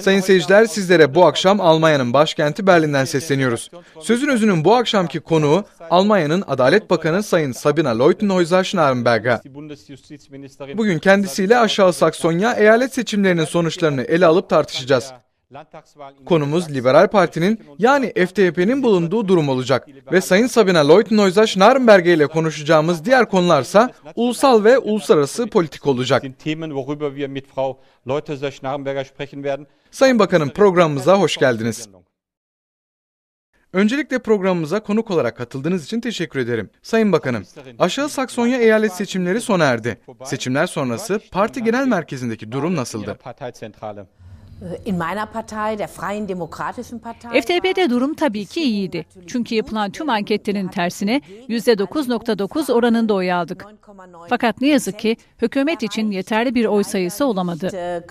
Sayın seyirciler sizlere bu akşam Almanya'nın başkenti Berlin'den sesleniyoruz. Sözün özünün bu akşamki konuğu Almanya'nın Adalet Bakanı Sayın Sabina Leutenhäuser Schnarrenberg'a. Bugün kendisiyle aşağı Saksonya eyalet seçimlerinin sonuçlarını ele alıp tartışacağız. Konumuz Liberal Parti'nin yani FDP'nin bulunduğu durum olacak ve Sayın Sabine Lloyd-Noyza Schnarrenberger ile konuşacağımız diğer konularsa ulusal ve uluslararası politik olacak. Sayın Bakanım programımıza hoş geldiniz. Öncelikle programımıza konuk olarak katıldığınız için teşekkür ederim. Sayın Bakanım, Aşağı Saksonya eyalet seçimleri sona erdi. Seçimler sonrası parti genel merkezindeki durum nasıldı? Äh, FDP'de durum tabii ki iyiydi. Çünkü yapılan tüm anketlerin tersine %9.9 oranında oy aldık. Fakat ne yazık ki hükümet için yeterli bir oy sayısı olamadı. Äh,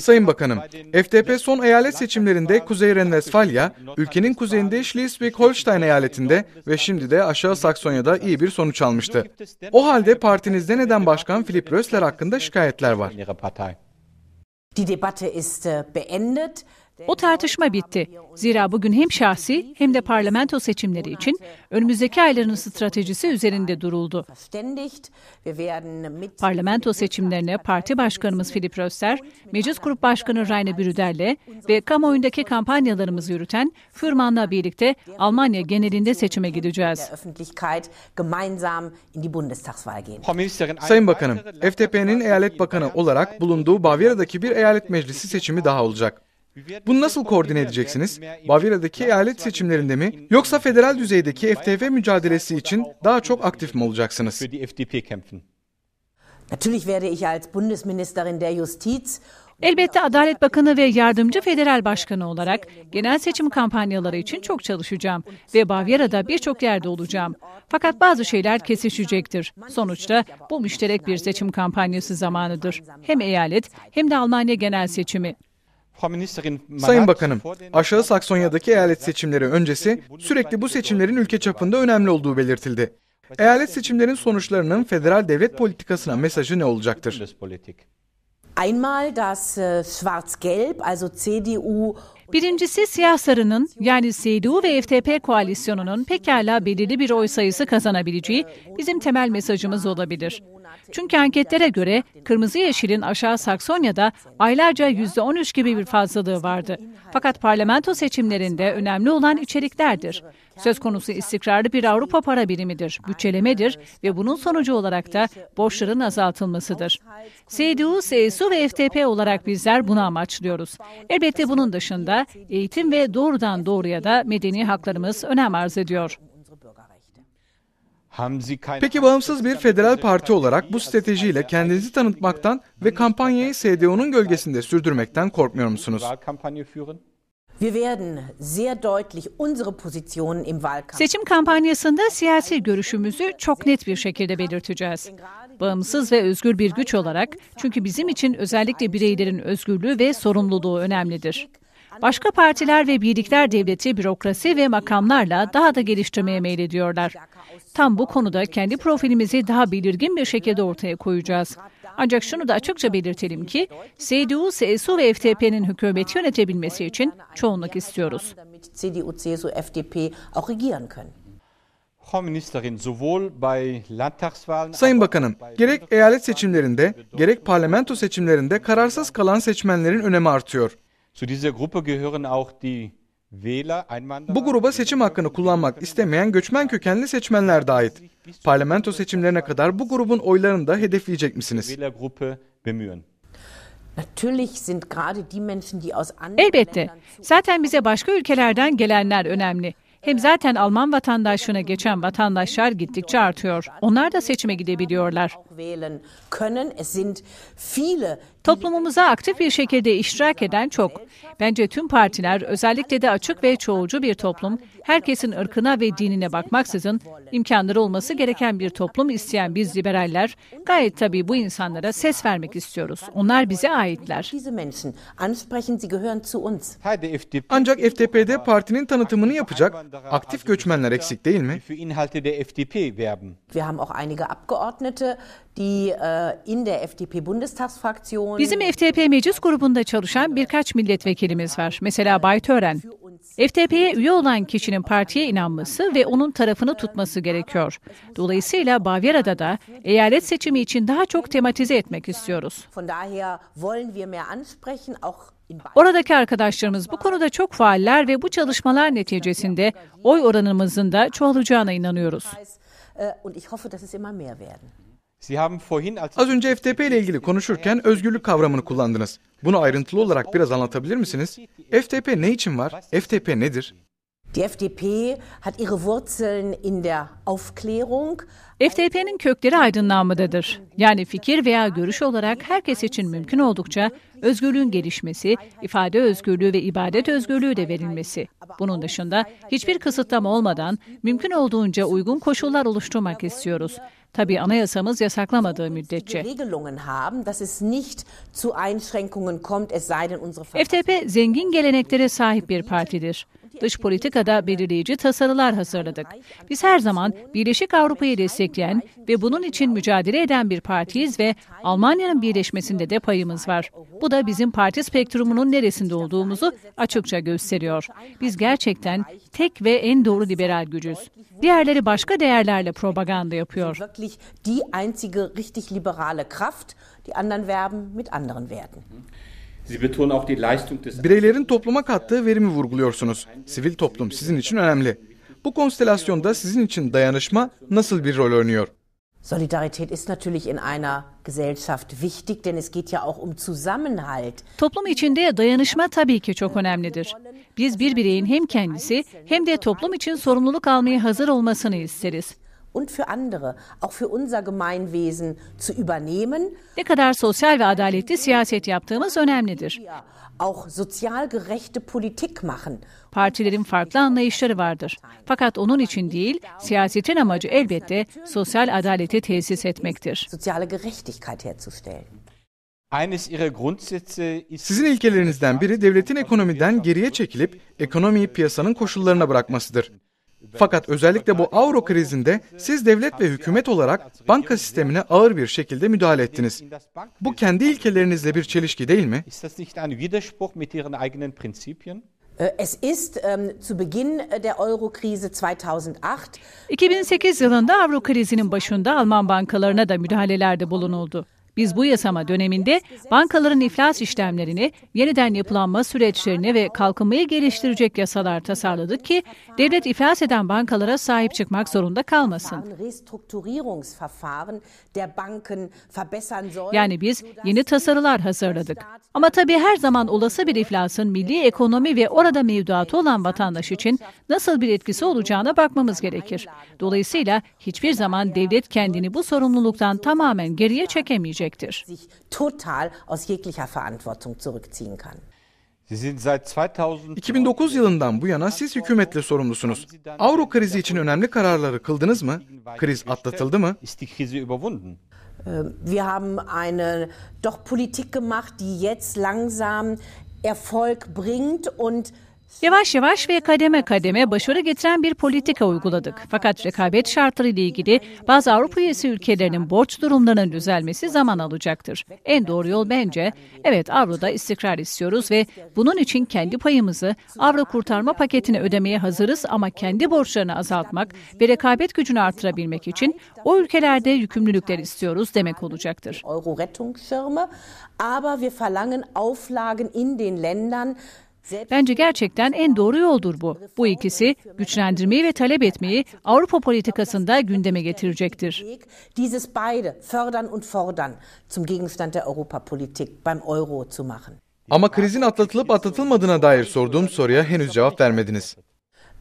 Sayın Bakanım, FDP son eyalet seçimlerinde Kuzey Renvesfalya, ülkenin kuzeyinde Schleswig-Holstein eyaletinde ve şimdi de Aşağı Saksonya'da iyi bir sonuç almıştı. O halde partinizde neden Başkan Philip Rösler hakkında şikayetler var? Die Debatte ist äh, beendet. O tartışma bitti. Zira bugün hem şahsi hem de parlamento seçimleri için önümüzdeki ayların stratejisi üzerinde duruldu. Parlamento seçimlerine parti başkanımız Philip Röster, meclis grup başkanı Rainer Brüder'le ve kamuoyundaki kampanyalarımızı yürüten Fürman'la birlikte Almanya genelinde seçime gideceğiz. Sayın Bakanım, FDP'nin eyalet bakanı olarak bulunduğu Bavyera'daki bir eyalet meclisi seçimi daha olacak. Bunu nasıl koordine edeceksiniz? Baviradaki eyalet seçimlerinde mi yoksa federal düzeydeki FTF mücadelesi için daha çok aktif mi olacaksınız? Natürlich werde ich als Bundesministerin der Justiz Elbette Adalet Bakanı ve Yardımcı Federal Başkanı olarak genel seçim kampanyaları için çok çalışacağım ve Bavyera'da birçok yerde olacağım. Fakat bazı şeyler kesişecektir. Sonuçta bu müşterek bir seçim kampanyası zamanıdır. Hem eyalet hem de Almanya genel seçimi. Sayın Bakanım, Aşağı Saksonya'daki eyalet seçimleri öncesi sürekli bu seçimlerin ülke çapında önemli olduğu belirtildi. Eyalet seçimlerinin sonuçlarının federal devlet politikasına mesajı ne olacaktır? Äh, Birincisi siyah sarının yani CDU ve FTP koalisyonunun pekala belirli bir oy sayısı kazanabileceği bizim temel mesajımız olabilir. Çünkü anketlere göre kırmızı yeşilin aşağı Saksonya'da aylarca %13 gibi bir fazlalığı vardı. Fakat parlamento seçimlerinde önemli olan içeriklerdir. Söz konusu istikrarlı bir Avrupa para birimidir, bütçelemedir ve bunun sonucu olarak da borçların azaltılmasıdır. CDU, CSU ve FTP olarak bizler bunu amaçlıyoruz. Elbette bunun dışında eğitim ve doğrudan doğruya da medeni haklarımız önem arz ediyor. Peki bağımsız bir federal parti olarak bu stratejiyle kendinizi tanıtmaktan ve kampanyayı SDO'nun gölgesinde sürdürmekten korkmuyor musunuz? Seçim kampanyasında siyasi görüşümüzü çok net bir şekilde belirteceğiz. Bağımsız ve özgür bir güç olarak çünkü bizim için özellikle bireylerin özgürlüğü ve sorumluluğu önemlidir. Başka partiler ve birlikler devleti bürokrasi ve makamlarla daha da geliştirmeye meylediyorlar. Tam bu konuda kendi profilimizi daha belirgin bir şekilde ortaya koyacağız. Ancak şunu da açıkça belirtelim ki, CDU, CSU ve FDP'nin hükümeti yönetebilmesi için çoğunluk istiyoruz. CDU, CSU, FDP auch regieren können. Sayın Bakanım, gerek eyalet seçimlerinde, gerek parlamento seçimlerinde kararsız kalan seçmenlerin önemi artıyor. Zu dieser Gruppe gehören auch die bu gruba seçim hakkını kullanmak istemeyen göçmen kökenli seçmenler de ait. Parlamento seçimlerine kadar bu grubun oylarını da hedefleyecek misiniz? Elbette. Zaten bize başka ülkelerden gelenler önemli. Hem zaten Alman vatandaşlığına geçen vatandaşlar gittikçe artıyor. Onlar da seçime gidebiliyorlar. Toplumumuza aktif bir şekilde iştirak eden çok. Bence tüm partiler özellikle de açık ve çoğulcu bir toplum, herkesin ırkına ve dinine bakmaksızın imkanları olması gereken bir toplum isteyen biz liberaller gayet tabii bu insanlara ses vermek istiyoruz. Onlar bize aitler. Ancak FDP'de partinin tanıtımını yapacak aktif göçmenler eksik değil mi? Äh, Bizim FTP meclis grubunda çalışan birkaç milletvekilimiz var. Mesela Bay Tören. FTP'ye üye olan kişinin partiye inanması ve onun tarafını tutması gerekiyor. Dolayısıyla Bavyera'da da eyalet seçimi için daha çok tematize etmek istiyoruz. Oradaki arkadaşlarımız bu konuda çok faaller ve bu çalışmalar neticesinde oy oranımızın da çoğalacağına inanıyoruz. Und ich hoffe, dass es immer mehr werden. Az önce FTP ile ilgili konuşurken özgürlük kavramını kullandınız. Bunu ayrıntılı olarak biraz anlatabilir misiniz? FTP ne için var? FTP nedir? FDP'nin kökleri aydınlanmadadır. Yani fikir veya görüş olarak herkes için mümkün oldukça özgürlüğün gelişmesi, ifade özgürlüğü ve ibadet özgürlüğü de verilmesi. Bunun dışında hiçbir kısıtlama olmadan mümkün olduğunca uygun koşullar oluşturmak istiyoruz. Tabii anayasamız yasaklamadığı müddetçe. FDP zengin geleneklere sahip bir partidir dış politikada belirleyici tasarılar hazırladık. Biz her zaman Birleşik Avrupa'yı destekleyen ve bunun için mücadele eden bir partiyiz ve Almanya'nın birleşmesinde de payımız var. Bu da bizim parti spektrumunun neresinde olduğumuzu açıkça gösteriyor. Biz gerçekten tek ve en doğru liberal gücüz. Diğerleri başka değerlerle propaganda yapıyor. Die einzige richtig liberale Kraft, die anderen werben mit anderen Werten. Bireylerin topluma kattığı verimi vurguluyorsunuz. Sivil toplum sizin için önemli. Bu konstelasyonda sizin için dayanışma nasıl bir rol oynuyor? Solidarität ist natürlich in einer Gesellschaft wichtig, denn es geht ja auch um Zusammenhalt. Toplum içinde dayanışma tabii ki çok önemlidir. Biz bir bireyin hem kendisi hem de toplum için sorumluluk almaya hazır olmasını isteriz und für andere, auch für unser Gemeinwesen zu übernehmen. Ne kadar sosyal ve adaletli siyaset yaptığımız önemlidir. Auch sozial gerechte Politik machen. Partilerin farklı anlayışları vardır. Fakat onun için değil, siyasetin amacı elbette sosyal adaleti tesis etmektir. Soziale Gerechtigkeit herzustellen. Sizin ilkelerinizden biri devletin ekonomiden geriye çekilip ekonomiyi piyasanın koşullarına bırakmasıdır. Fakat özellikle bu avro krizinde siz devlet ve hükümet olarak banka sistemine ağır bir şekilde müdahale ettiniz. Bu kendi ilkelerinizle bir çelişki değil mi? Äh, es ist ähm, zu Beginn äh, der Eurokrise 2008 2008 yılında Avro krizinin başında Alman bankalarına da müdahalelerde bulunuldu. Biz bu yasama döneminde bankaların iflas işlemlerini, yeniden yapılanma süreçlerini ve kalkınmayı geliştirecek yasalar tasarladık ki devlet iflas eden bankalara sahip çıkmak zorunda kalmasın. Yani biz yeni tasarılar hazırladık. Ama tabii her zaman olası bir iflasın milli ekonomi ve orada mevduatı olan vatandaş için nasıl bir etkisi olacağına bakmamız gerekir. Dolayısıyla hiçbir zaman devlet kendini bu sorumluluktan tamamen geriye çekemeyecek. skeptisch. Sich total aus jeglicher Verantwortung zurückziehen kann. 2009 yılından bu yana siz hükümetle sorumlusunuz. Avro krizi için önemli kararları kıldınız mı? Kriz atlatıldı mı? Äh, wir haben eine doch Politik gemacht, die jetzt langsam Erfolg bringt und Yavaş yavaş ve kademe kademe başarı getiren bir politika uyguladık. Fakat rekabet şartları ile ilgili bazı Avrupa üyesi ülkelerinin borç durumlarının düzelmesi zaman alacaktır. En doğru yol bence, evet Avro'da istikrar istiyoruz ve bunun için kendi payımızı Avro kurtarma paketine ödemeye hazırız ama kendi borçlarını azaltmak ve rekabet gücünü artırabilmek için o ülkelerde yükümlülükler istiyoruz demek olacaktır. Euro Rettungsschirme, aber wir verlangen Auflagen in den Ländern Bence gerçekten en doğru yoldur bu. Bu ikisi güçlendirmeyi ve talep etmeyi Avrupa politikasında gündeme getirecektir. Dieses beide fördern und fordern zum Gegenstand der Europapolitik beim Euro zu machen. Ama krizin atlatılıp atlatılmadığına dair sorduğum soruya henüz cevap vermediniz.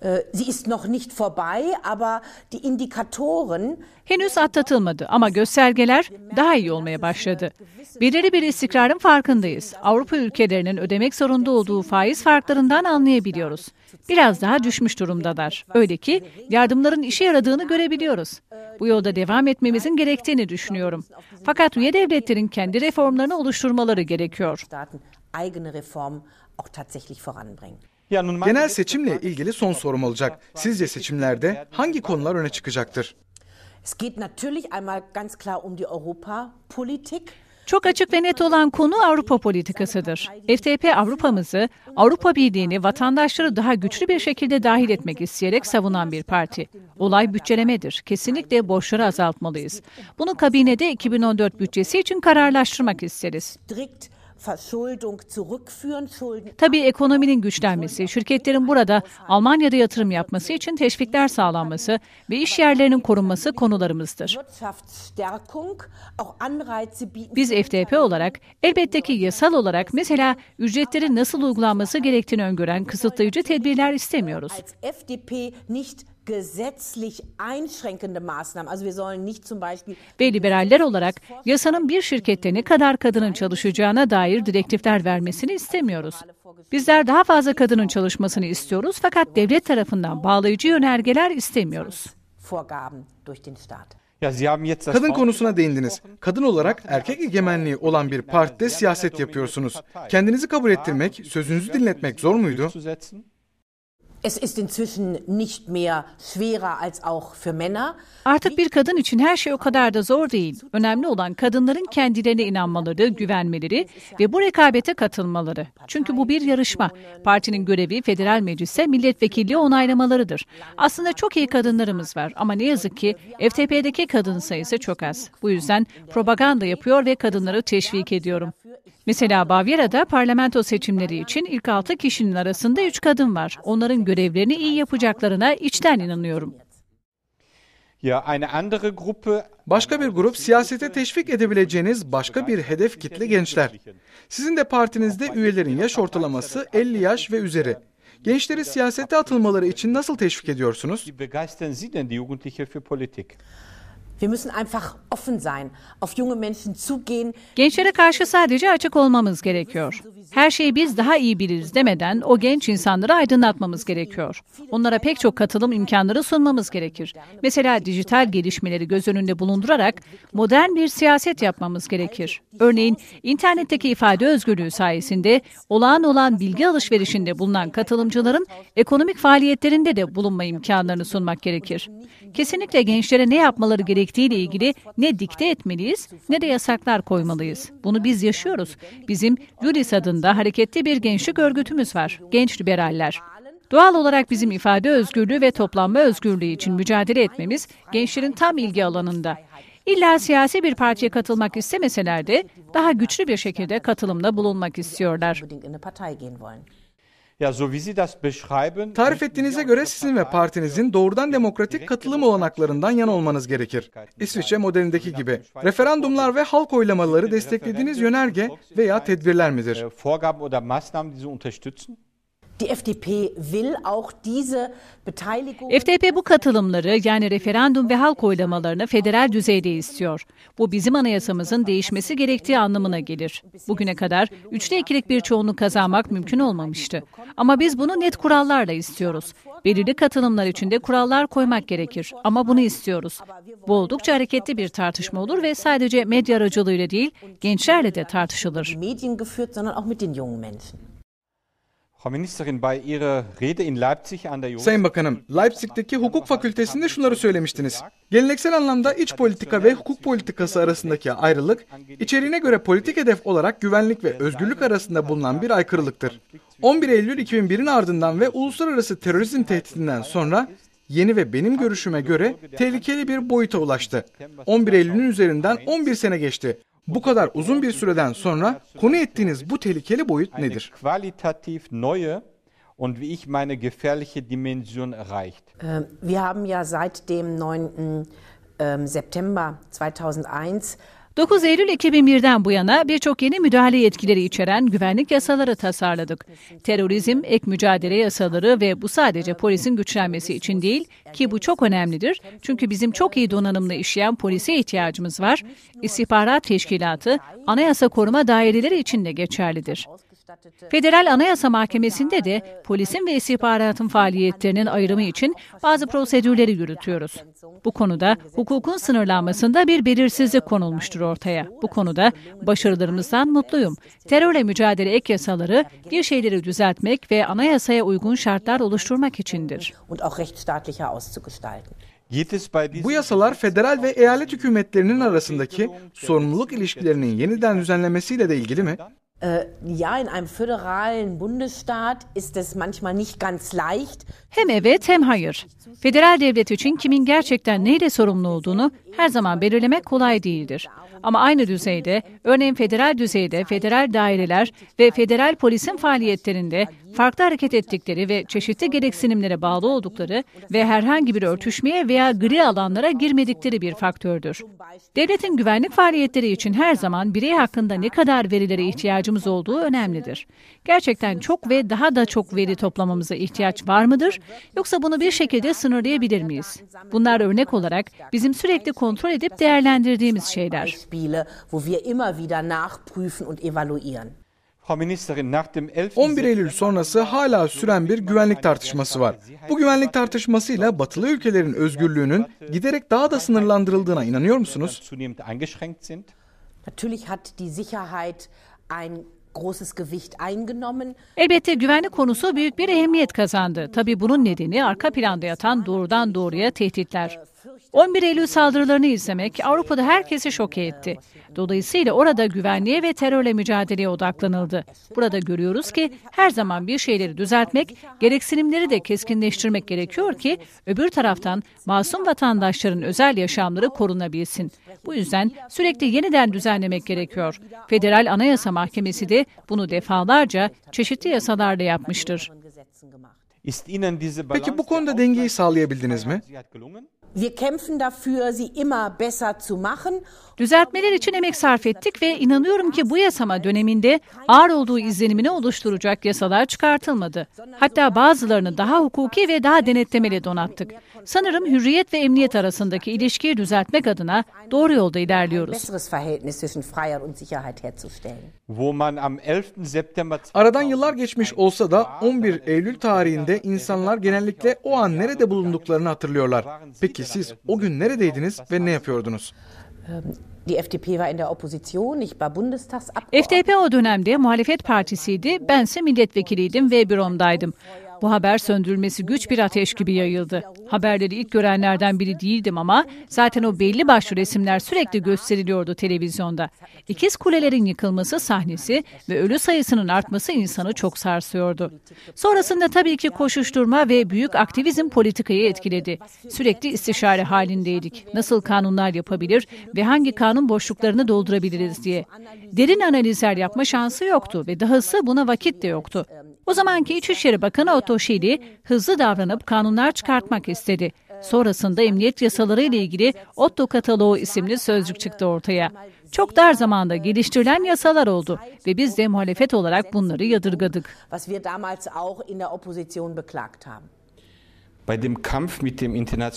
Äh, sie ist noch nicht vorbei, aber die Indikatoren henüz atlatılmadı ama göstergeler daha iyi olmaya başladı. Belirli bir istikrarın farkındayız. Avrupa ülkelerinin ödemek zorunda olduğu faiz farklarından anlayabiliyoruz. Biraz daha düşmüş durumdalar. Öyle ki yardımların işe yaradığını görebiliyoruz. Bu yolda devam etmemizin gerektiğini düşünüyorum. Fakat üye devletlerin kendi reformlarını oluşturmaları gerekiyor. Genel seçimle ilgili son sorum olacak. Sizce seçimlerde hangi konular öne çıkacaktır? Um Çok açık ve net olan konu Avrupa politikasıdır. FDP Avrupa'mızı, Avrupa Birliği'ni vatandaşları daha güçlü bir şekilde dahil etmek isteyerek savunan bir parti. Olay bütçelemedir. Kesinlikle borçları azaltmalıyız. Bunu kabinede 2014 bütçesi için kararlaştırmak isteriz. Direkt Tabii ekonominin güçlenmesi, şirketlerin burada Almanya'da yatırım yapması için teşvikler sağlanması ve iş yerlerinin korunması konularımızdır. Biz FDP olarak elbette ki yasal olarak mesela ücretlerin nasıl uygulanması gerektiğini öngören kısıtlayıcı tedbirler istemiyoruz gesetzlich einschränkende Maßnahmen. Also wir sollen nicht zum Beispiel Ve liberaller olarak yasanın bir şirkette ne kadar kadının çalışacağına dair direktifler vermesini istemiyoruz. Bizler daha fazla kadının çalışmasını istiyoruz fakat devlet tarafından bağlayıcı yönergeler istemiyoruz. Kadın konusuna değindiniz. Kadın olarak erkek egemenliği olan bir partide siyaset yapıyorsunuz. Kendinizi kabul ettirmek, sözünüzü dinletmek zor muydu? Es ist inzwischen nicht mehr schwerer als auch für Männer. Artık bir kadın için her şey o kadar da zor değil. Önemli olan kadınların kendilerine inanmaları, güvenmeleri ve bu rekabete katılmaları. Çünkü bu bir yarışma. Partinin görevi federal meclise milletvekilliği onaylamalarıdır. Aslında çok iyi kadınlarımız var ama ne yazık ki FTP'deki kadın sayısı çok az. Bu yüzden propaganda yapıyor ve kadınları teşvik ediyorum. Mesela Bavyera'da parlamento seçimleri için ilk altı kişinin arasında üç kadın var. Onların görevlerini iyi yapacaklarına içten inanıyorum. Başka bir grup siyasete teşvik edebileceğiniz başka bir hedef kitle gençler. Sizin de partinizde üyelerin yaş ortalaması 50 yaş ve üzeri. Gençleri siyasete atılmaları için nasıl teşvik ediyorsunuz? Gençlere karşı sadece açık olmamız gerekiyor. Her şeyi biz daha iyi biliriz demeden o genç insanları aydınlatmamız gerekiyor. Onlara pek çok katılım imkanları sunmamız gerekir. Mesela dijital gelişmeleri göz önünde bulundurarak modern bir siyaset yapmamız gerekir. Örneğin internetteki ifade özgürlüğü sayesinde olağan olan bilgi alışverişinde bulunan katılımcıların ekonomik faaliyetlerinde de bulunma imkanlarını sunmak gerekir. Kesinlikle gençlere ne yapmaları gerektiğini gerektiğiyle ilgili ne dikte etmeliyiz ne de yasaklar koymalıyız. Bunu biz yaşıyoruz. Bizim Julis adında hareketli bir gençlik örgütümüz var. Genç liberaller. Doğal olarak bizim ifade özgürlüğü ve toplanma özgürlüğü için mücadele etmemiz gençlerin tam ilgi alanında. İlla siyasi bir partiye katılmak istemeseler de daha güçlü bir şekilde katılımda bulunmak istiyorlar. Tarif ettiğinize göre sizin ve partinizin doğrudan demokratik katılım olanaklarından yana olmanız gerekir. İsviçre modelindeki gibi. Referandumlar ve halk oylamaları desteklediğiniz yönerge veya tedbirler midir? FDP bu katılımları yani referandum ve halk oylamalarını federal düzeyde istiyor. Bu bizim anayasamızın değişmesi gerektiği anlamına gelir. Bugüne kadar üçte ikilik bir çoğunluk kazanmak mümkün olmamıştı. Ama biz bunu net kurallarla istiyoruz. Belirli katılımlar içinde kurallar koymak gerekir ama bunu istiyoruz. Bu oldukça hareketli bir tartışma olur ve sadece medya aracılığıyla değil gençlerle de tartışılır. Sayın Bakanım, Leipzig'teki hukuk fakültesinde şunları söylemiştiniz. Geleneksel anlamda iç politika ve hukuk politikası arasındaki ayrılık, içeriğine göre politik hedef olarak güvenlik ve özgürlük arasında bulunan bir aykırılıktır. 11 Eylül 2001'in ardından ve uluslararası terörizm tehdidinden sonra yeni ve benim görüşüme göre tehlikeli bir boyuta ulaştı. 11 Eylül'ün üzerinden 11 sene geçti. Bu kadar uzun bir süreden sonra konu ettiğiniz bu tehlikeli boyut nedir? und wie ich meine gefährliche Dimension erreicht. Äh, wir haben ja seit dem 9. Ähm, September 2001 9 Eylül 2001'den bu yana birçok yeni müdahale yetkileri içeren güvenlik yasaları tasarladık. Terörizm, ek mücadele yasaları ve bu sadece polisin güçlenmesi için değil ki bu çok önemlidir. Çünkü bizim çok iyi donanımlı işleyen polise ihtiyacımız var. İstihbarat Teşkilatı, Anayasa Koruma Daireleri için de geçerlidir. Federal Anayasa Mahkemesi'nde de polisin ve istihbaratın faaliyetlerinin ayrımı için bazı prosedürleri yürütüyoruz. Bu konuda hukukun sınırlanmasında bir belirsizlik konulmuştur ortaya. Bu konuda başarılarımızdan mutluyum. Terörle mücadele ek yasaları bir şeyleri düzeltmek ve anayasaya uygun şartlar oluşturmak içindir. Bu yasalar federal ve eyalet hükümetlerinin arasındaki sorumluluk ilişkilerinin yeniden düzenlemesiyle de ilgili mi? Äh, ja, in einem föderalen Bundesstaat ist es manchmal nicht ganz leicht. Hem evet hem hayır. Federal devlet için kimin gerçekten neyle sorumlu olduğunu her zaman belirlemek kolay değildir. Ama aynı düzeyde, örneğin federal düzeyde federal daireler ve federal polisin faaliyetlerinde farklı hareket ettikleri ve çeşitli gereksinimlere bağlı oldukları ve herhangi bir örtüşmeye veya gri alanlara girmedikleri bir faktördür. Devletin güvenlik faaliyetleri için her zaman birey hakkında ne kadar verilere ihtiyacımız olduğu önemlidir. Gerçekten çok ve daha da çok veri toplamamıza ihtiyaç var mıdır yoksa bunu bir şekilde sınırlayabilir miyiz? Bunlar örnek olarak bizim sürekli kontrol edip değerlendirdiğimiz şeyler. 11 Eylül sonrası hala süren bir güvenlik tartışması var. Bu güvenlik tartışmasıyla batılı ülkelerin özgürlüğünün giderek daha da sınırlandırıldığına inanıyor musunuz? Elbette güvenlik konusu büyük bir ehemmiyet kazandı. Tabii bunun nedeni arka planda yatan doğrudan doğruya tehditler. 11 Eylül saldırılarını izlemek Avrupa'da herkesi şok etti. Dolayısıyla orada güvenliğe ve terörle mücadeleye odaklanıldı. Burada görüyoruz ki her zaman bir şeyleri düzeltmek, gereksinimleri de keskinleştirmek gerekiyor ki öbür taraftan masum vatandaşların özel yaşamları korunabilsin. Bu yüzden sürekli yeniden düzenlemek gerekiyor. Federal Anayasa Mahkemesi de bunu defalarca çeşitli yasalarla yapmıştır. Peki bu konuda dengeyi sağlayabildiniz mi? Düzeltmeler için emek sarf ettik ve inanıyorum ki bu yasama döneminde ağır olduğu izlenimini oluşturacak yasalar çıkartılmadı. Hatta bazılarını daha hukuki ve daha denetlemeli donattık. Sanırım hürriyet ve emniyet arasındaki ilişkiyi düzeltmek adına doğru yolda ilerliyoruz. Aradan yıllar geçmiş olsa da 11 Eylül tarihinde insanlar genellikle o an nerede bulunduklarını hatırlıyorlar. Peki siz o gün neredeydiniz ve ne yapıyordunuz? Die FDP war in der Opposition, ich war Bundestagsabgeordnete. FDP o dönemde muhalefet partisiydi, bense milletvekiliydim ve büromdaydım. Bu haber söndürülmesi güç bir ateş gibi yayıldı. Haberleri ilk görenlerden biri değildim ama zaten o belli başlı resimler sürekli gösteriliyordu televizyonda. İkiz kulelerin yıkılması sahnesi ve ölü sayısının artması insanı çok sarsıyordu. Sonrasında tabii ki koşuşturma ve büyük aktivizm politikayı etkiledi. Sürekli istişare halindeydik. Nasıl kanunlar yapabilir ve hangi kanun boşluklarını doldurabiliriz diye. Derin analizler yapma şansı yoktu ve dahası buna vakit de yoktu. O zamanki İçişleri Bakanı Otto Şili hızlı davranıp kanunlar çıkartmak istedi. Sonrasında emniyet yasaları ile ilgili Otto Kataloğu isimli sözcük çıktı ortaya. Çok dar zamanda geliştirilen yasalar oldu ve biz de muhalefet olarak bunları yadırgadık.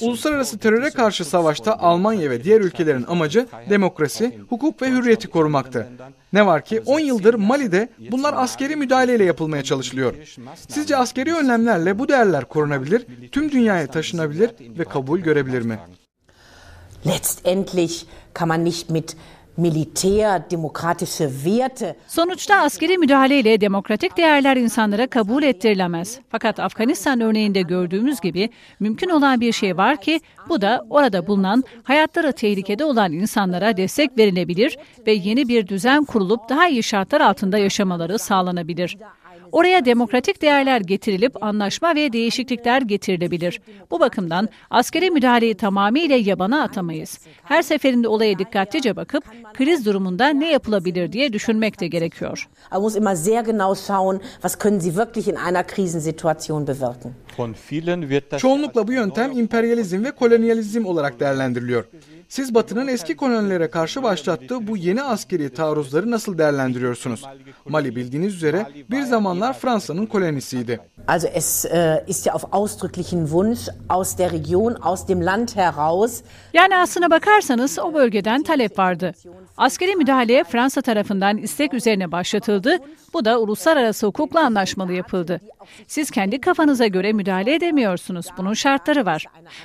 Uluslararası teröre karşı savaşta Almanya ve diğer ülkelerin amacı demokrasi, hukuk ve hürriyeti korumaktı. Ne var ki 10 yıldır Mali'de bunlar askeri müdahaleyle yapılmaya çalışılıyor. Sizce askeri önlemlerle bu değerler korunabilir, tüm dünyaya taşınabilir ve kabul görebilir mi? Letztendlich kann man nicht mit Sonuçta askeri müdahaleyle demokratik değerler insanlara kabul ettirilemez. Fakat Afganistan örneğinde gördüğümüz gibi mümkün olan bir şey var ki bu da orada bulunan hayatları tehlikede olan insanlara destek verilebilir ve yeni bir düzen kurulup daha iyi şartlar altında yaşamaları sağlanabilir. Oraya demokratik değerler getirilip anlaşma ve değişiklikler getirilebilir. Bu bakımdan askeri müdahaleyi tamamıyla yabana atamayız. Her seferinde olaya dikkatlice bakıp kriz durumunda ne yapılabilir diye düşünmek de gerekiyor. Man muss immer sehr genau schauen, was können sie wirklich in einer Krisensituation bewirken. Çoğunlukla bu yöntem emperyalizm ve kolonyalizm olarak değerlendiriliyor. Siz Batı'nın eski kolonilere karşı başlattığı bu yeni askeri taarruzları nasıl değerlendiriyorsunuz? Mali bildiğiniz üzere bir zaman İnsanlar Fransa'nın kolonisiydi. Also es äh, ist ja auf ausdrücklichen Wunsch aus der Region, aus dem Land heraus. Yani aslına bakarsanız o bölgeden talep vardı. Askeri müdahale Fransa tarafından istek üzerine başlatıldı. Bu da uluslararası hukukla anlaşmalı yapıldı. Siz kendi kafanıza göre müdahale edemiyorsunuz. Bunun şartları var.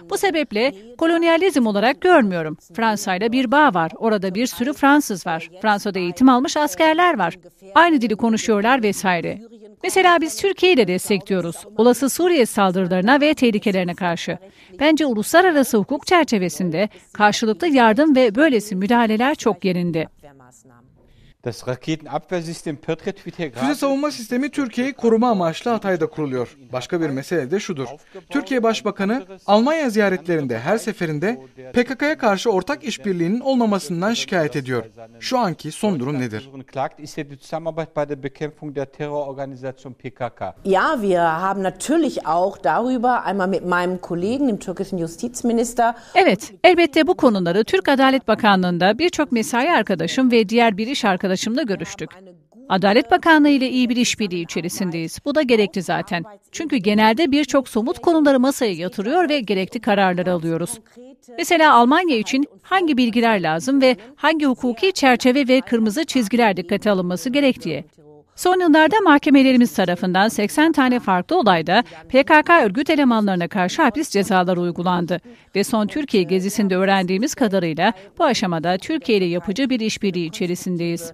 Bu sebeple kolonyalizm olarak görmüyorum. Fransa ile bir bağ var. Orada bir sürü Fransız var. Fransa'da eğitim almış askerler var. Aynı dili konuşuyorlar vesaire. Mesela biz Türkiye'yi de destekliyoruz. Olası Suriye saldırılarına ve tehlikelerine karşı. Bence uluslararası hukuk çerçevesinde karşılıklı yardım ve böylesi müdahaleler çok yerinde. Füze savunma sistemi Türkiye'yi koruma amaçlı Hatay'da kuruluyor. Başka bir mesele de şudur. Türkiye Başbakanı Almanya ziyaretlerinde her seferinde PKK'ya karşı ortak işbirliğinin olmamasından şikayet ediyor. Şu anki son durum nedir? Ja, wir haben natürlich auch darüber einmal mit meinem Kollegen, dem türkischen Justizminister. Evet, elbette bu konuları Türk Adalet Bakanlığı'nda birçok mesai arkadaşım ve diğer bir iş arkadaşım arkadaşımla görüştük. Adalet Bakanlığı ile iyi bir işbirliği içerisindeyiz. Bu da gerekli zaten. Çünkü genelde birçok somut konuları masaya yatırıyor ve gerekli kararları alıyoruz. Mesela Almanya için hangi bilgiler lazım ve hangi hukuki çerçeve ve kırmızı çizgiler dikkate alınması gerektiği. Son yıllarda mahkemelerimiz tarafından 80 tane farklı olayda PKK örgüt elemanlarına karşı hapis cezaları uygulandı. Ve son Türkiye gezisinde öğrendiğimiz kadarıyla bu aşamada Türkiye ile yapıcı bir işbirliği içerisindeyiz.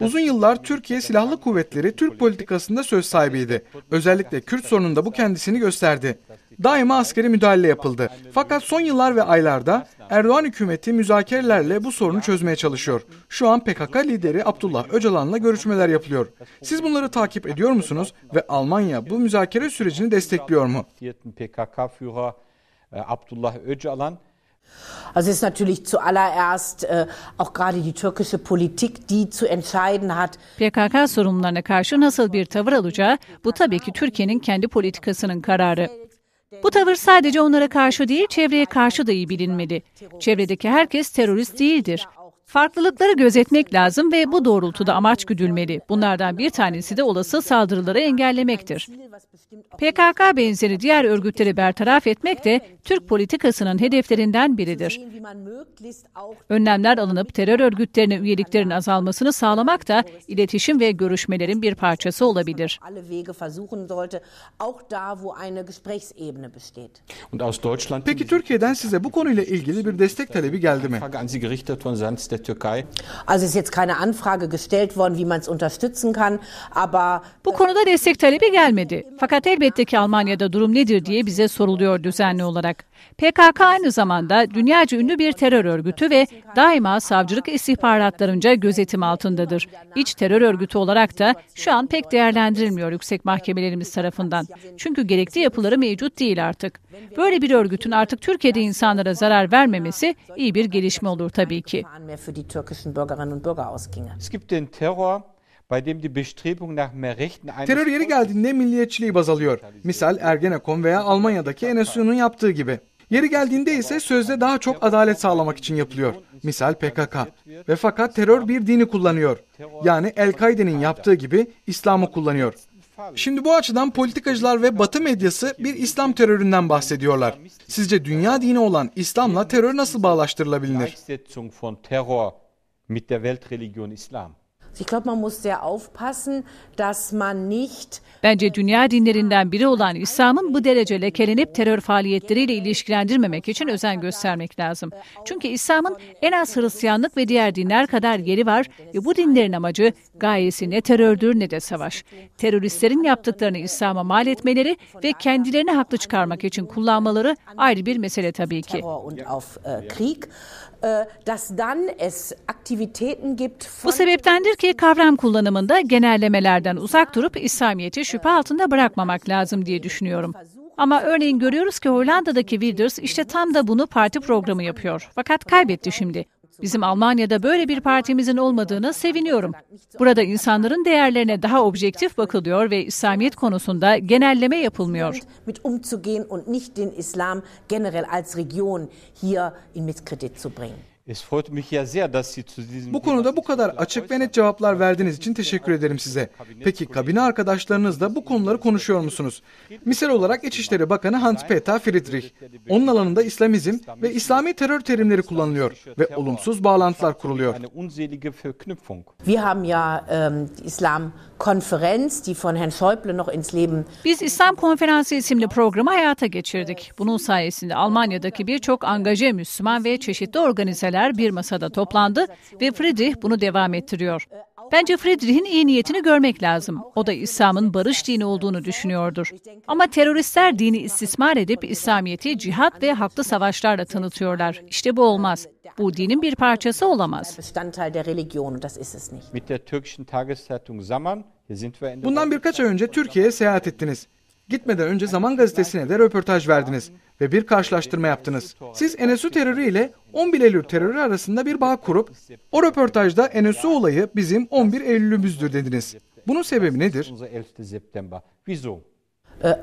Uzun yıllar Türkiye Silahlı Kuvvetleri Türk politikasında söz sahibiydi. Özellikle Kürt sorununda bu kendisini gösterdi daima askeri müdahale yapıldı. Fakat son yıllar ve aylarda Erdoğan hükümeti müzakerelerle bu sorunu çözmeye çalışıyor. Şu an PKK lideri Abdullah Öcalan'la görüşmeler yapılıyor. Siz bunları takip ediyor musunuz ve Almanya bu müzakere sürecini destekliyor mu? PKK-Führer äh, Abdullah Öcalan Also es ist natürlich zuallererst äh, auch gerade die türkische Politik, die zu entscheiden hat. PKK sorumlularına karşı nasıl bir tavır alacağı bu tabii ki Türkiye'nin kendi politikasının kararı. Bu tavır sadece onlara karşı değil, çevreye karşı da iyi bilinmeli. Çevredeki herkes terörist değildir. Farklılıkları gözetmek lazım ve bu doğrultuda amaç güdülmeli. Bunlardan bir tanesi de olası saldırıları engellemektir. PKK benzeri diğer örgütleri bertaraf etmek de Türk politikasının hedeflerinden biridir. Önlemler alınıp terör örgütlerine üyeliklerin azalmasını sağlamak da iletişim ve görüşmelerin bir parçası olabilir. Peki Türkiye'den size bu konuyla ilgili bir destek talebi geldi mi? der Türkei. Also ist jetzt keine Anfrage gestellt worden, wie man es unterstützen kann, aber Bu konuda destek talebi gelmedi. Fakat elbette ki Almanya'da durum nedir diye bize soruluyor düzenli olarak. PKK aynı zamanda dünyaca ünlü bir terör örgütü ve daima savcılık istihbaratlarınca gözetim altındadır. İç terör örgütü olarak da şu an pek değerlendirilmiyor yüksek mahkemelerimiz tarafından. Çünkü gerekli yapıları mevcut değil artık. Böyle bir örgütün artık Türkiye'de insanlara zarar vermemesi iyi bir gelişme olur tabii ki für die türkischen Bürgerinnen und Bürger ausginge. Es gibt den Terror Terör yeri geldiğinde milliyetçiliği baz alıyor. Misal Ergenekon veya Almanya'daki NSU'nun yaptığı gibi. Yeri geldiğinde ise sözde daha çok adalet sağlamak için yapılıyor. Misal PKK. Ve fakat terör bir dini kullanıyor. Yani El-Kaide'nin yaptığı gibi İslam'ı kullanıyor. Şimdi bu açıdan politikacılar ve Batı medyası bir İslam teröründen bahsediyorlar. Sizce dünya dini olan İslam'la terör nasıl bağlaştırılabilir? Bence dünya dinlerinden biri olan İslam'ın bu derece lekelenip terör faaliyetleriyle ilişkilendirmemek için özen göstermek lazım. Çünkü İslam'ın en az Hristiyanlık ve diğer dinler kadar yeri var ve bu dinlerin amacı gayesi ne terördür ne de savaş. Teröristlerin yaptıklarını İslam'a mal etmeleri ve kendilerini haklı çıkarmak için kullanmaları ayrı bir mesele tabii ki. Äh, Bu sebeptendir ki kavram kullanımında genellemelerden uzak durup İslamiyet'i şüphe altında bırakmamak lazım diye düşünüyorum. Ama örneğin görüyoruz ki Hollanda'daki Wilders işte tam da bunu parti programı yapıyor. Fakat kaybetti şimdi. Bizim Almanya'da böyle bir partimizin olmadığına seviniyorum. Burada insanların değerlerine daha objektif bakılıyor ve İslamiyet konusunda genelleme yapılmıyor. umzugehen und nicht den Islam generell als Region hier in Misskredit zu bringen. Es freut mich ja sehr, dass Sie zu diesem Bu konuda bu kadar açık ve net cevaplar verdiğiniz için teşekkür ederim size. Peki kabine arkadaşlarınızla bu konuları konuşuyor musunuz? Misal olarak İçişleri Bakanı Hans-Peter Friedrich. Onun alanında İslamizm ve İslami terör terimleri kullanılıyor ve olumsuz bağlantılar kuruluyor. Biz İslam Konferansı isimli programı hayata geçirdik. Bunun sayesinde Almanya'daki birçok angaje Müslüman ve çeşitli organizasyonlar liderler bir masada toplandı ve Friedrich bunu devam ettiriyor. Bence Friedrich'in iyi niyetini görmek lazım. O da İslam'ın barış dini olduğunu düşünüyordur. Ama teröristler dini istismar edip İslamiyet'i cihat ve haklı savaşlarla tanıtıyorlar. İşte bu olmaz. Bu dinin bir parçası olamaz. Bundan birkaç ay önce Türkiye'ye seyahat ettiniz. Gitmeden önce Zaman Gazetesi'ne de röportaj verdiniz ve bir karşılaştırma yaptınız. Siz NSU terörü ile 11 Eylül terörü arasında bir bağ kurup o röportajda NSU olayı bizim 11 Eylül'ümüzdür dediniz. Bunun sebebi nedir? Äh,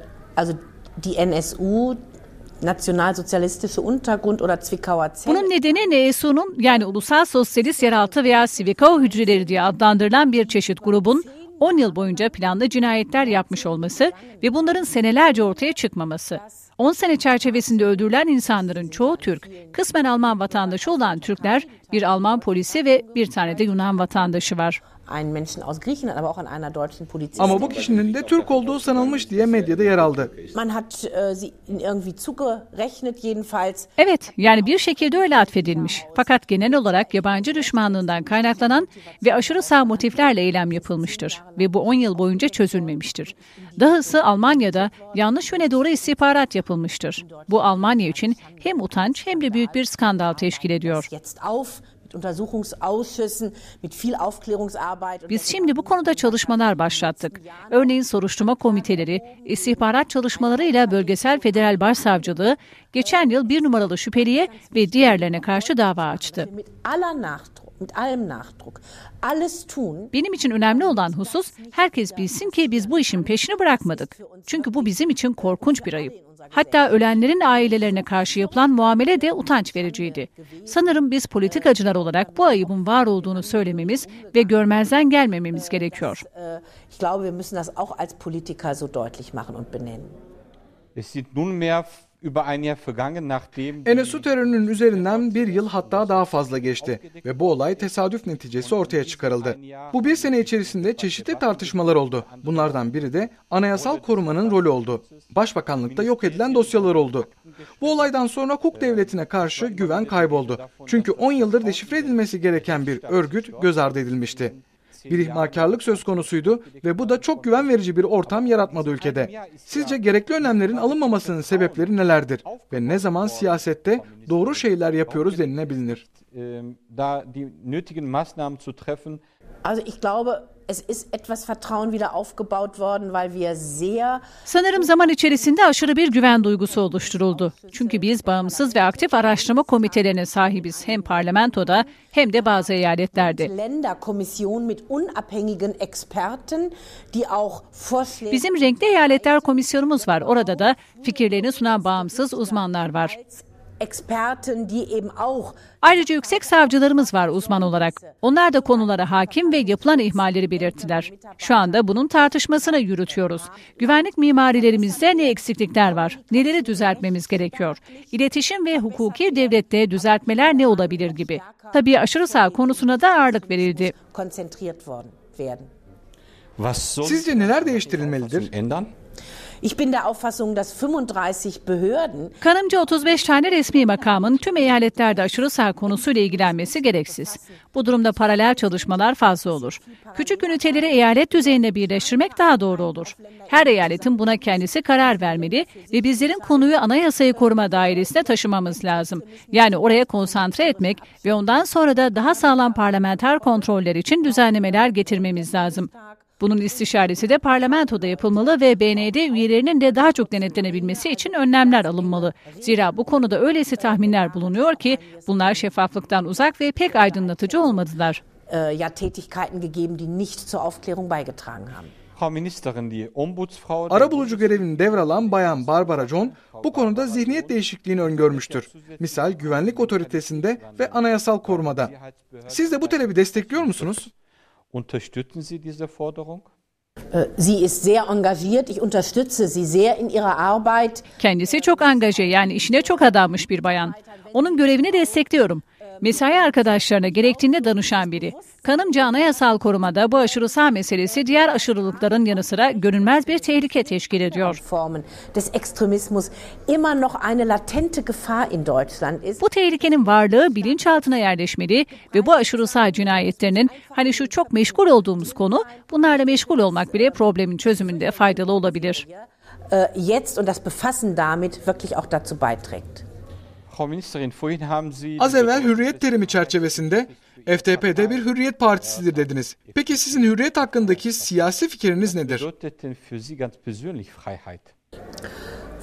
Bunun nedeni NSU'nun yani Ulusal Sosyalist Yeraltı veya Sivikav Hücreleri diye adlandırılan bir çeşit grubun 10 yıl boyunca planlı cinayetler yapmış olması ve bunların senelerce ortaya çıkmaması. 10 sene çerçevesinde öldürülen insanların çoğu Türk, kısmen Alman vatandaşı olan Türkler, bir Alman polisi ve bir tane de Yunan vatandaşı var. Ama bu kişinin de Türk olduğu sanılmış diye medyada yer aldı. Man äh, Evet, yani bir şekilde öyle atfedilmiş. Fakat genel olarak yabancı düşmanlığından kaynaklanan ve aşırı sağ motiflerle eylem yapılmıştır ve bu 10 yıl boyunca çözülmemiştir. Dahası Almanya'da yanlış yöne doğru istihbarat yapılmıştır. Bu Almanya için hem utanç hem de büyük bir skandal teşkil ediyor. Biz şimdi bu konuda çalışmalar başlattık. Örneğin soruşturma komiteleri, istihbarat çalışmalarıyla Bölgesel Federal Başsavcılığı geçen yıl bir numaralı şüpheliye ve diğerlerine karşı dava açtı. Benim için önemli olan husus herkes bilsin ki biz bu işin peşini bırakmadık. Çünkü bu bizim için korkunç bir ayıp. Hatta ölenlerin ailelerine karşı yapılan muamele de utanç vericiydi. Sanırım biz politikacılar olarak bu ayıbın var olduğunu söylememiz ve görmezden gelmememiz gerekiyor. Es sieht nunmehr Enesu terörünün üzerinden bir yıl hatta daha fazla geçti ve bu olay tesadüf neticesi ortaya çıkarıldı. Bu bir sene içerisinde çeşitli tartışmalar oldu. Bunlardan biri de anayasal korumanın rolü oldu. Başbakanlıkta yok edilen dosyalar oldu. Bu olaydan sonra hukuk ee, devletine karşı güven kayboldu. Çünkü 10 yıldır deşifre edilmesi gereken bir örgüt göz ardı edilmişti bir ihmalkarlık söz konusuydu ve bu da çok güven verici bir ortam yaratmadı ülkede. Sizce gerekli önlemlerin alınmamasının sebepleri nelerdir ve ne zaman siyasette doğru şeyler yapıyoruz denilebilir? Äh, da die nötigen Maßnahmen zu treffen. Also ich glaube, es ist etwas Vertrauen wieder aufgebaut worden, weil wir sehr Sanırım zaman içerisinde aşırı bir güven duygusu oluşturuldu. Çünkü biz bağımsız ve aktif araştırma komitelerine sahibiz hem parlamentoda hem de bazı eyaletlerde. Bizim renkli eyaletler komisyonumuz var. Orada da fikirlerini sunan bağımsız uzmanlar var. Ayrıca yüksek savcılarımız var uzman olarak. Onlar da konulara hakim ve yapılan ihmalleri belirttiler. Şu anda bunun tartışmasını yürütüyoruz. Güvenlik mimarilerimizde ne eksiklikler var? Neleri düzeltmemiz gerekiyor? İletişim ve hukuki devlette düzeltmeler ne olabilir gibi. Tabii aşırı sağ konusuna da ağırlık verildi. Sizce neler değiştirilmelidir? Ich bin der Auffassung, dass 35 Behörden Kanımca 35 tane resmi makamın tüm eyaletlerde aşırı sağ konusuyla ilgilenmesi gereksiz. Bu durumda paralel çalışmalar fazla olur. Küçük üniteleri eyalet düzeyinde birleştirmek daha doğru olur. Her eyaletin buna kendisi karar vermeli ve bizlerin konuyu anayasayı koruma dairesine taşımamız lazım. Yani oraya konsantre etmek ve ondan sonra da daha sağlam parlamenter kontroller için düzenlemeler getirmemiz lazım. Bunun istişaresi de parlamentoda yapılmalı ve BND üyelerinin de daha çok denetlenebilmesi için önlemler alınmalı. Zira bu konuda öylesi tahminler bulunuyor ki bunlar şeffaflıktan uzak ve pek aydınlatıcı olmadılar. Ee, ja, Tätigkeiten gegeben, die nicht zur Aufklärung beigetragen haben. Arabulucu görevini devralan Bayan Barbara John bu konuda zihniyet değişikliğini öngörmüştür. Misal güvenlik otoritesinde ve anayasal korumada. Siz de bu talebi destekliyor musunuz? Unterstützen Sie diese Forderung? Äh, sie ist sehr engagiert. Ich unterstütze sie sehr in ihrer Arbeit. Kendisi çok angaje yani işine çok adanmış bir bayan. Onun görevini destekliyorum. Mesai arkadaşlarına gerektiğinde danışan biri. Kanımca anayasal korumada bu aşırı sağ meselesi diğer aşırılıkların yanı sıra görünmez bir tehlike teşkil ediyor. Bu tehlikenin varlığı bilinçaltına yerleşmeli ve bu aşırı sağ cinayetlerinin hani şu çok meşgul olduğumuz konu bunlarla meşgul olmak bile problemin çözümünde faydalı olabilir. Äh, jetzt und das Befassen damit wirklich auch dazu beiträgt. Az evvel hürriyet terimi çerçevesinde FTP'de bir hürriyet partisidir dediniz. Peki sizin hürriyet hakkındaki siyasi fikriniz nedir?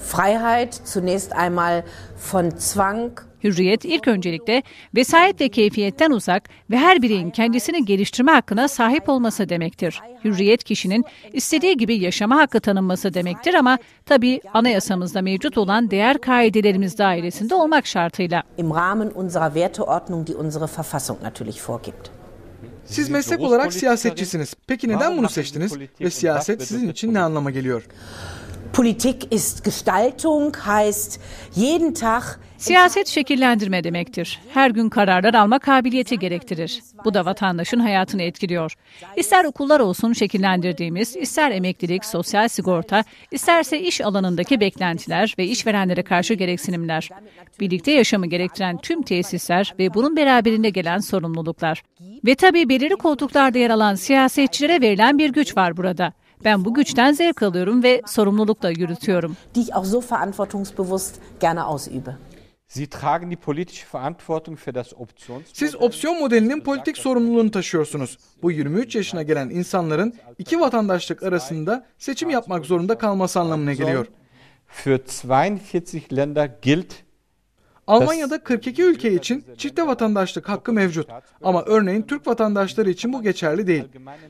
Freiheit, zunächst einmal von Zwang. Hürriyet ilk öncelikle vesayet ve keyfiyetten uzak ve her bireyin kendisini geliştirme hakkına sahip olması demektir. Hürriyet kişinin istediği gibi yaşama hakkı tanınması demektir ama tabi anayasamızda mevcut olan değer kaidelerimiz dairesinde olmak şartıyla. Im Rahmen unserer Werteordnung, die unsere Verfassung natürlich vorgibt. Siz meslek olarak siyasetçisiniz. Peki neden bunu seçtiniz ve siyaset sizin için ne anlama geliyor? Politik ist Gestaltung heißt jeden Tag Siyaset şekillendirme demektir. Her gün kararlar alma kabiliyeti gerektirir. Bu da vatandaşın hayatını etkiliyor. İster okullar olsun şekillendirdiğimiz, ister emeklilik, sosyal sigorta, isterse iş alanındaki beklentiler ve işverenlere karşı gereksinimler. Birlikte yaşamı gerektiren tüm tesisler ve bunun beraberinde gelen sorumluluklar. Ve tabii belirli koltuklarda yer alan siyasetçilere verilen bir güç var burada. Ben bu güçten zevk alıyorum ve sorumlulukla yürütüyorum. Die ich auch so verantwortungsbewusst gerne ausübe. Siz opsiyon modelinin politik sorumluluğunu taşıyorsunuz. Bu 23 yaşına gelen insanların iki vatandaşlık arasında seçim yapmak zorunda kalması anlamına geliyor. Für 42 Länder gilt Almanya'da 42 ülke için çifte vatandaşlık hakkı mevcut. Ama örneğin Türk vatandaşları için bu geçerli değil.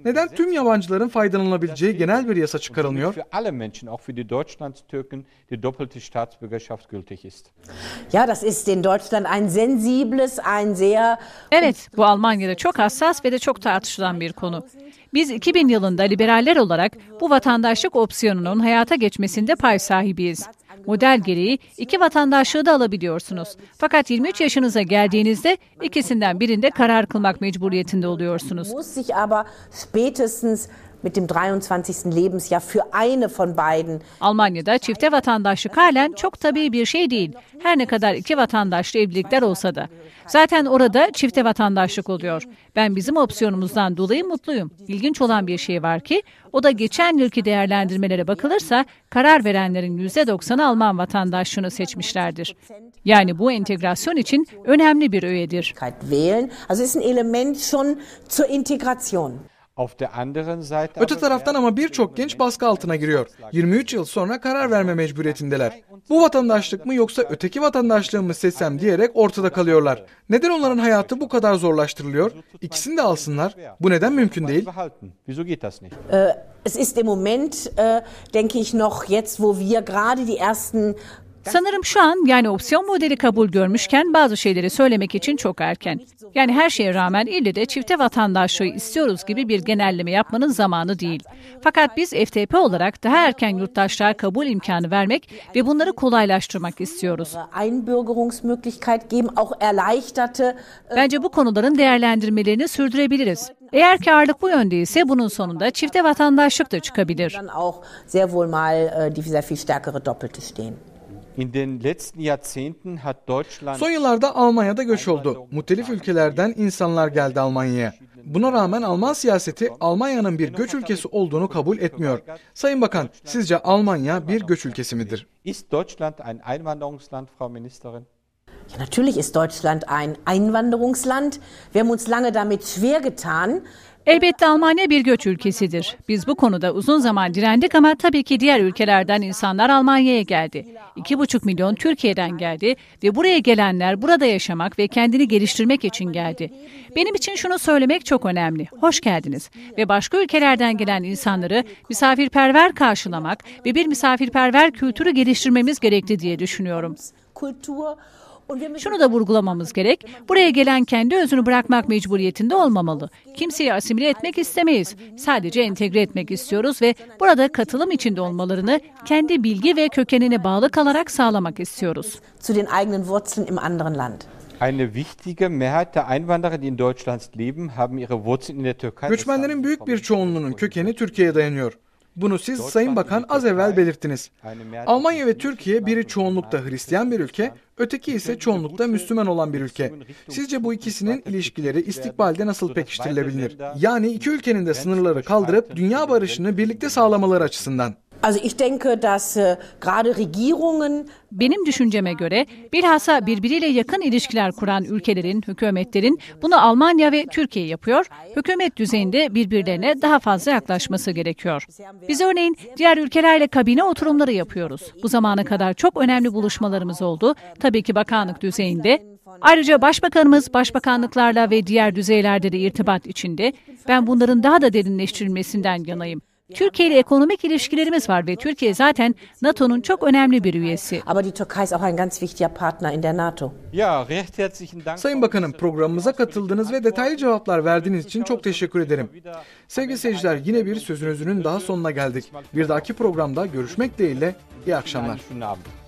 Neden tüm yabancıların faydalanabileceği genel bir yasa çıkarılmıyor? Evet, bu Almanya'da çok hassas ve de çok tartışılan bir konu. Biz 2000 yılında liberaller olarak bu vatandaşlık opsiyonunun hayata geçmesinde pay sahibiyiz. Model gereği iki vatandaşlığı da alabiliyorsunuz. Fakat 23 yaşınıza geldiğinizde ikisinden birinde karar kılmak mecburiyetinde oluyorsunuz mit dem 23. Lebensjahr für eine von beiden. Almanya'da çifte vatandaşlık halen çok tabii bir şey değil. Her ne kadar iki vatandaşlı evlilikler olsa da. Zaten orada çifte vatandaşlık oluyor. Ben bizim opsiyonumuzdan dolayı mutluyum. İlginç olan bir şey var ki o da geçen yılki değerlendirmelere bakılırsa karar verenlerin %90'ı Alman vatandaşlığını seçmişlerdir. Yani bu entegrasyon için önemli bir öğedir. Also ist ein Element schon zur Integration. Öte taraftan ama birçok genç baskı altına giriyor. 23 yıl sonra karar verme mecburiyetindeler. Bu vatandaşlık mı yoksa öteki vatandaşlığı mı seçsem diyerek ortada kalıyorlar. Neden onların hayatı bu kadar zorlaştırılıyor? İkisini de alsınlar. Bu neden mümkün değil? Äh, es ist im Moment, äh, denke ich, noch jetzt, wo wir gerade die ersten Sanırım şu an yani opsiyon modeli kabul görmüşken bazı şeyleri söylemek için çok erken. Yani her şeye rağmen ille de çifte vatandaşlığı istiyoruz gibi bir genelleme yapmanın zamanı değil. Fakat biz FTP olarak daha erken yurttaşlığa kabul imkanı vermek ve bunları kolaylaştırmak istiyoruz. Äh, Bence bu konuların değerlendirmelerini sürdürebiliriz. Eğer ki ağırlık bu yönde ise bunun sonunda çifte vatandaşlık da çıkabilir. Äh, Son yıllarda Almanya'da göç oldu. Muhtelif ülkelerden insanlar geldi Almanya'ya. Buna rağmen Alman siyaseti Almanya'nın bir göç ülkesi olduğunu kabul etmiyor. Sayın Bakan, sizce Almanya bir göç ülkesi midir? Ist Deutschland ein Einwanderungsland, Frau Ministerin? Ja, natürlich ist Deutschland ein Einwanderungsland. Wir haben uns lange damit schwer getan. Elbette Almanya bir göç ülkesidir. Biz bu konuda uzun zaman direndik ama tabii ki diğer ülkelerden insanlar Almanya'ya geldi. 2,5 milyon Türkiye'den geldi ve buraya gelenler burada yaşamak ve kendini geliştirmek için geldi. Benim için şunu söylemek çok önemli. Hoş geldiniz. Ve başka ülkelerden gelen insanları misafirperver karşılamak ve bir misafirperver kültürü geliştirmemiz gerekli diye düşünüyorum. Kultur şunu da vurgulamamız gerek. Buraya gelen kendi özünü bırakmak mecburiyetinde olmamalı. Kimseyi asimile etmek istemeyiz. Sadece entegre etmek istiyoruz ve burada katılım içinde olmalarını kendi bilgi ve kökenine bağlı kalarak sağlamak istiyoruz. Zu den eigenen Wurzeln im anderen Land. Eine wichtige Mehrheit der Einwanderer, die in Deutschland leben, haben ihre Wurzeln in der Türkei. Göçmenlerin büyük bir çoğunluğunun kökeni Türkiye'ye dayanıyor. Bunu siz Sayın Bakan az evvel belirttiniz. Almanya ve Türkiye biri çoğunlukta Hristiyan bir ülke, öteki ise çoğunlukta Müslüman olan bir ülke. Sizce bu ikisinin ilişkileri istikbalde nasıl pekiştirilebilir? Yani iki ülkenin de sınırları kaldırıp dünya barışını birlikte sağlamaları açısından. Äh, Benim düşünceme göre bilhassa birbiriyle yakın ilişkiler kuran ülkelerin, hükümetlerin bunu Almanya ve Türkiye yapıyor, hükümet düzeyinde birbirlerine daha fazla yaklaşması gerekiyor. Biz örneğin diğer ülkelerle kabine oturumları yapıyoruz. Bu zamana kadar çok önemli buluşmalarımız oldu, tabii ki bakanlık düzeyinde. Ayrıca başbakanımız başbakanlıklarla ve diğer düzeylerde de irtibat içinde. Ben bunların daha da derinleştirilmesinden yanayım. Türkiye ile ekonomik ilişkilerimiz var ve Türkiye zaten NATO'nun çok önemli bir üyesi. Ama die Türkei ist auch ein ganz wichtiger Partner in der NATO. Sayın Bakanım programımıza katıldınız ve detaylı cevaplar verdiğiniz için çok teşekkür ederim. Sevgili seyirciler yine bir sözünüzünün daha sonuna geldik. Bir dahaki programda görüşmek dileğiyle iyi akşamlar.